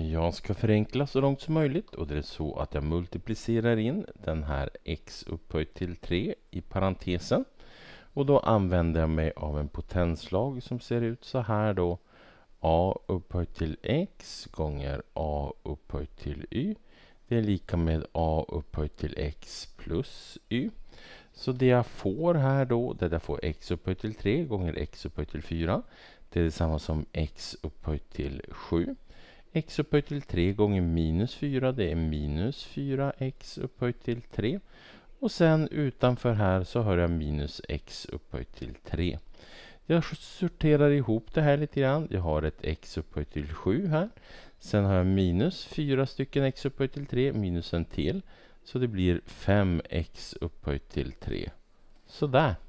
Jag ska förenkla så långt som möjligt och det är så att jag multiplicerar in den här x upphöjt till 3 i parentesen. Och då använder jag mig av en potenslag som ser ut så här då. a upphöjt till x gånger a upphöjt till y. Det är lika med a upphöjt till x plus y. Så det jag får här då, det jag får x upphöjt till 3 gånger x upphöjt till 4. Det är detsamma som x upphöjt till 7 x upphöjt till 3 gånger minus 4, det är minus 4x upphöjt till 3. Och sen utanför här så har jag minus x upphöjt till 3. Jag sorterar ihop det här lite grann. Jag har ett x upphöjt till 7 här. Sen har jag minus 4 stycken x upphöjt till 3 minus en till. Så det blir 5x upphöjt till 3. Sådär.